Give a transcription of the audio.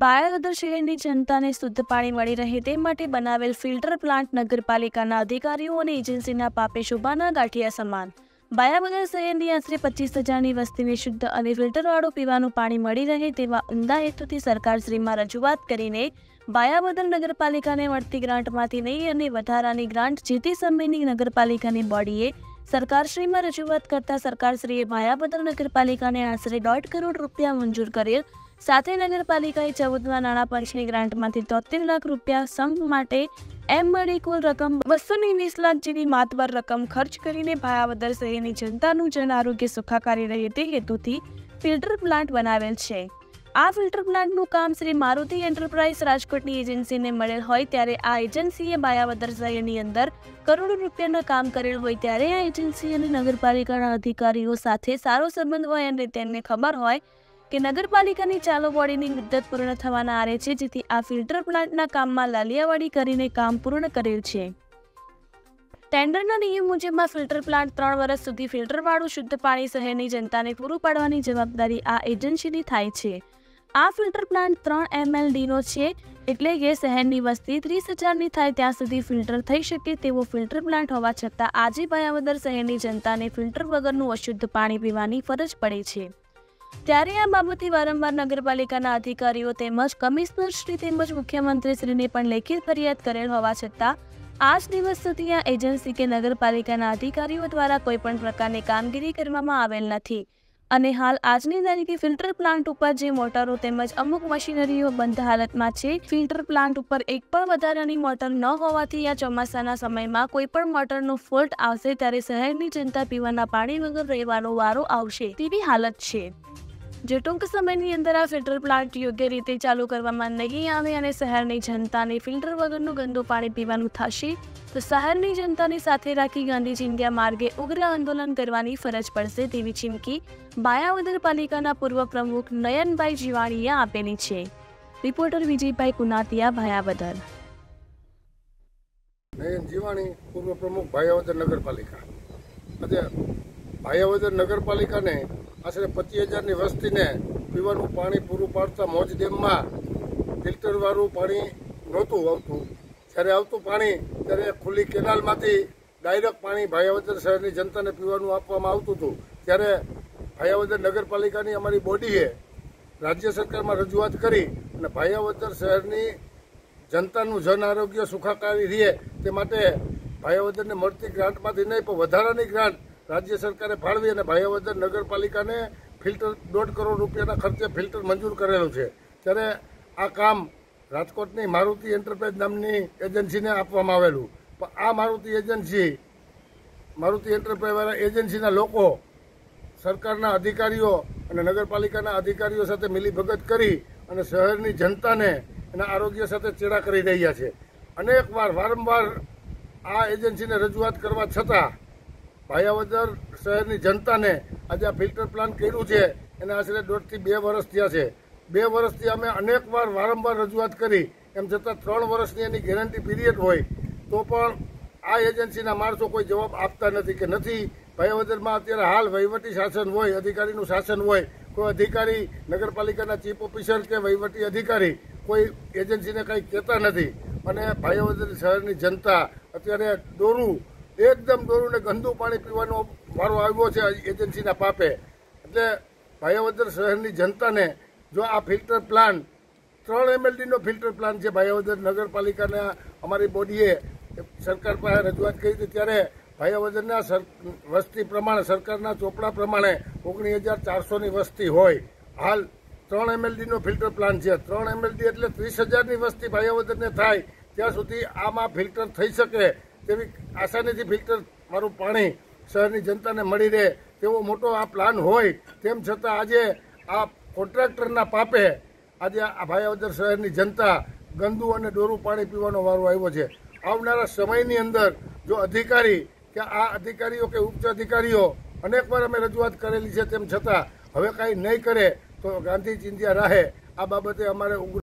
બાયરદર શહેરની જનતાને શુદ્ધ પાણી મળી રહે તે માટે બનાવેલ ફિલ્ટર પ્લાન્ટ નગરપાલિકાના અધિકારીઓ અને એજન્સીના પાપે શોભાના ગાંઠિયા સમાન બાયાવદર શહેરની આશરે પચીસ હજારની વસ્તીને શુદ્ધ અને ફિલ્ટરવાળું પીવાનું પાણી મળી રહે તેવા ઉમદા હેતુથી સરકારશ્રીમાં રજૂઆત કરીને બાયાવદર નગરપાલિકાને મળતી ગ્રાન્ટમાંથી નહીં અને વધારાની ગ્રાન્ટ જે તે સમયની નગરપાલિકાની બોડીએ સરકારશ્રીમાં રજૂઆત કરતા સરકારશ્રીએ માયાવદર નગરપાલિકાને આશરે દોઢ કરોડ રૂપિયા મંજૂર કરેલ સાથે નગરપાલિકાએ ચૌદમાં નાણાં પંચની ગ્રાન્ટમાંથી તોતેર લાખ રૂપિયા સંઘ માટે એમ મળી કુલ રકમ બસો ને વીસ લાખ જેવી માતબર રકમ ખર્ચ કરીને ભાયાવદર શહેરની જનતાનું જન આરોગ્ય સુખાકારી રહે તે હેતુથી ફિલ્ટર પ્લાન્ટ બનાવેલ છે આ ફિલ્ટર પ્લાન્ટનું કામ શ્રી મારુતિ એન્ટરપ્રાઇઝ રાજકોટની એજન્સીને મળેલ હોય ત્યારે આ એજન્સીએ બાયાવદર શહેરની અંદર કરોડો રૂપિયાનું કામ કરેલ હોય ત્યારે આ એજન્સી અને નગરપાલિકાના અધિકારીઓ સાથે સારો સંબંધ હોય અને તેમને ખબર હોય કે નગરપાલિકાની ચાલુ બોડીની મુદ્દત પૂર્ણ થવાના આરે છે જેથી આ ફિલ્ટર પ્લાન્ટના કામમાં લાલિયાવાડી કરીને કામ પૂર્ણ કરેલ છે ટેન્ડરના નિયમ મુજબ ફિલ્ટર પ્લાન્ટ ત્રણ વર્ષ સુધી ફિલ્ટરવાળું શુદ્ધ પાણી શહેરની જનતાને પૂરું પાડવાની જવાબદારી આ એજન્સીની થાય છે આ ફિલ્ટર પ્લાન્ટ ત્રણ એમએલડીનો છે એટલે કે શહેરની વસ્તી ત્રીસ હજારની થાય ત્યાં સુધી ફિલ્ટર થઈ શકે તેવો ફિલ્ટર પ્લાન્ટ હોવા છતાં આજે ભયાવદર શહેરની જનતાને ફિલ્ટર વગરનું અશુદ્ધ પાણી પીવાની ફરજ પડે છે ત્યારે આ બાબતે વારંવાર નગરપાલિકાના અધિકારીઓ તેમજ કમિશનરશ્રી તેમજ મુખ્યમંત્રીશ્રીને પણ લેખિત ફરિયાદ કરેલ હોવા છતાં આજ દિવસ સુધી આ એજન્સી કે નગરપાલિકાના અધિકારીઓ દ્વારા કોઈપણ પ્રકારની કામગીરી કરવામાં આવેલ નથી અને હાલ આજની તારીખે ફિલ્ટર પ્લાન્ટ ઉપર જે મોટરો તેમજ અમુક મશીનરીઓ બંધ હાલતમાં છે ફિલ્ટર પ્લાન્ટ ઉપર એક પણ વધારાની મોટર ન હોવાથી આ ચોમાસાના સમયમાં કોઈ પણ મોટરનો ફોલ્ટ આવશે ત્યારે શહેરની જનતા પીવાના પાણી વગર રહેવાનો વારો આવશે તેવી હાલત છે જે ટૂંક સમયની અંદર આ ફિલ્ટર પ્લાન્ટ યોગ્ય રીતે ચાલુ કરવામાં નહીં આવે અને શહેરની જનતાને ફિલ્ટર વગરનું ગંદુ પાણી પીવાનું થશે તો શહેરની જનતાને સાથે રાખી ગાંધીજી ઇન્ડિયા માર્ગે ઉગ્ર આંદોલન કરવાની ફરજ પડશે તેવી ચીમકી બાયાવદર પાલિકાના પૂર્વ પ્રમુખ નયનભાઈ જીવાણીએ આપેલી છે રિપોર્ટર વિજયભાઈ કુનાતિયા ભાયાવદર નયન જીવાણી પૂર્વ પ્રમુખ ભાયાવદર નગરપાલિકા અત્યારે ભાયાવદર નગરપાલિકાને આશરે પચીસ હજારની વસ્તીને પીવાનું પાણી પૂરું પાડતા મોજ ડેમમાં ફિલ્ટરવાળું પાણી નહોતું આવતું જ્યારે આવતું પાણી ત્યારે ખુલ્લી કેનાલમાંથી ડાયરેક્ટ પાણી ભાયાવદર શહેરની જનતાને પીવાનું આપવામાં આવતું હતું ત્યારે ભાયાવદર નગરપાલિકાની અમારી બોડીએ રાજ્ય સરકારમાં રજૂઆત કરી અને ભાયાવદર શહેરની જનતાનું જન આરોગ્ય સુખાકારી રહે તે માટે ભાયાવદરને મળતી ગ્રાન્ટમાંથી નહીં પણ વધારાની ગ્રાન્ટ રાજ્ય સરકારે ફાળવી અને ભાયાવદર નગરપાલિકાને ફિલ્ટર દોઢ કરોડ રૂપિયાના ખર્ચે ફિલ્ટર મંજૂર કરેલું છે ત્યારે આ કામ રાજકોટની મારુતિ એન્ટરપ્રાઇઝ નામની એજન્સીને આપવામાં આવેલું પણ આ મારુતિ એજન્સી મારુતિ એન્ટરપ્રાઇઝવાળા એજન્સીના લોકો સરકારના અધિકારીઓ અને નગરપાલિકાના અધિકારીઓ સાથે મિલીભગત કરી અને શહેરની જનતાને એના આરોગ્ય સાથે ચેડા કરી રહ્યા છે અનેકવાર વારંવાર આ એજન્સીને રજૂઆત કરવા છતાં ભાયાવદર શહેરની જનતાને આજે આ ફિલ્ટર પ્લાન કર્યું છે એને આશરે દોઢથી બે વર્ષ થયા છે બે વર્ષથી અમે અનેકવાર વારંવાર રજૂઆત કરી એમ છતાં ત્રણ વર્ષની એની ગેરંટી પીરિયડ હોય તો પણ આ એજન્સીના માણસો કોઈ જવાબ આપતા નથી કે નથી ભાયાવદરમાં અત્યારે હાલ વહીવટી શાસન હોય અધિકારીનું શાસન હોય કોઈ અધિકારી નગરપાલિકાના ચીફ ઓફિસર કે વહીવટી અધિકારી કોઈ એજન્સીને કંઈ કહેતા નથી અને ભાયાવદર શહેરની જનતા અત્યારે દોરું એકદમ દોરુને ગંદુ પાણી પીવાનો વારો આવ્યો છે એજન્સીના પાપે એટલે ભાયાવદર શહેરની જનતાને જો આ ફિલ્ટર પ્લાન ત્રણ એમએલડીનો ફિલ્ટર પ્લાન છે ભાયાવદર નગરપાલિકાને અમારી બોડીએ સરકાર પાસે રજૂઆત કરી હતી ત્યારે ભાયાવદરના વસ્તી પ્રમાણે સરકારના ચોપડા પ્રમાણે ઓગણીસ હજાર ચારસોની વસ્તી હોય હાલ ત્રણ એમએલડીનો ફિલ્ટર પ્લાન છે ત્રણ એમએલડી એટલે ત્રીસ હજારની વસ્તી ભાયાવદરને થાય ત્યાં સુધી આમાં ફિલ્ટર થઈ શકે તેવી આસાનીથી ફિલ્ટર મારું પાણી શહેરની જનતાને મળી રહે તેવો મોટો આ પ્લાન હોય તેમ છતાં આજે આ કોન્ટ્રાક્ટરના પાપે આજે આ ભાયાવદર શહેરની જનતા ગંદુ અને ડોરું પાણી પીવાનો વારો આવ્યો છે આવનારા સમયની અંદર જો અધિકારી કે આ અધિકારીઓ કે ઉચ્ચ અધિકારીઓ અનેકવાર અમે રજૂઆત કરેલી છે તેમ છતાં હવે કાંઈ નહીં કરે તો ગાંધી ચિંધ્યા રાહે આ બાબતે અમારે